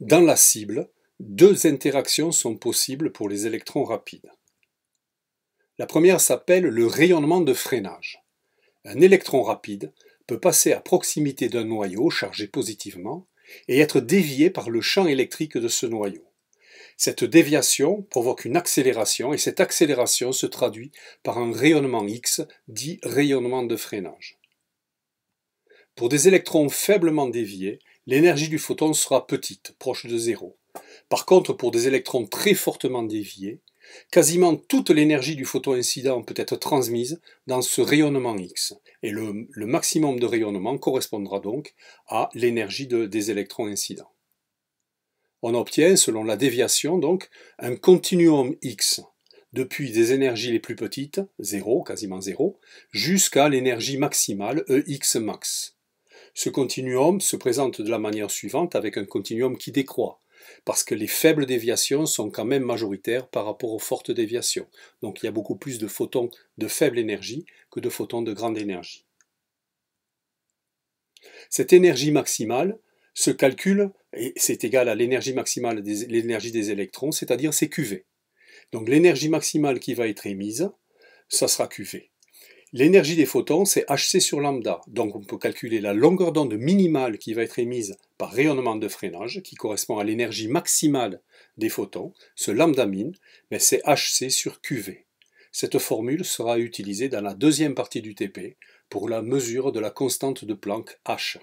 Dans la cible, deux interactions sont possibles pour les électrons rapides. La première s'appelle le rayonnement de freinage. Un électron rapide peut passer à proximité d'un noyau chargé positivement et être dévié par le champ électrique de ce noyau. Cette déviation provoque une accélération et cette accélération se traduit par un rayonnement X dit rayonnement de freinage. Pour des électrons faiblement déviés, l'énergie du photon sera petite, proche de zéro. Par contre, pour des électrons très fortement déviés, quasiment toute l'énergie du photon incident peut être transmise dans ce rayonnement X. Et le, maximum de rayonnement correspondra donc à l'énergie des électrons incidents. On obtient, selon la déviation donc, un continuum X, depuis des énergies les plus petites, 0, quasiment 0, jusqu'à l'énergie maximale EX max. Ce continuum se présente de la manière suivante avec un continuum qui décroît, parce que les faibles déviations sont quand même majoritaires par rapport aux fortes déviations. Donc il y a beaucoup plus de photons de faible énergie que de photons de grande énergie. Cette énergie maximale se calcule, et c'est égal à l'énergie maximale de l'énergie des électrons, c'est-à-dire c'est QV. Donc l'énergie maximale qui va être émise, ça sera QV. L'énergie des photons, c'est hc sur lambda. Donc on peut calculer la longueur d'onde minimale qui va être émise par rayonnement de freinage, qui correspond à l'énergie maximale des photons. Ce lambda min, mais c'est hc sur qv. Cette formule sera utilisée dans la deuxième partie du TP pour la mesure de la constante de Planck h.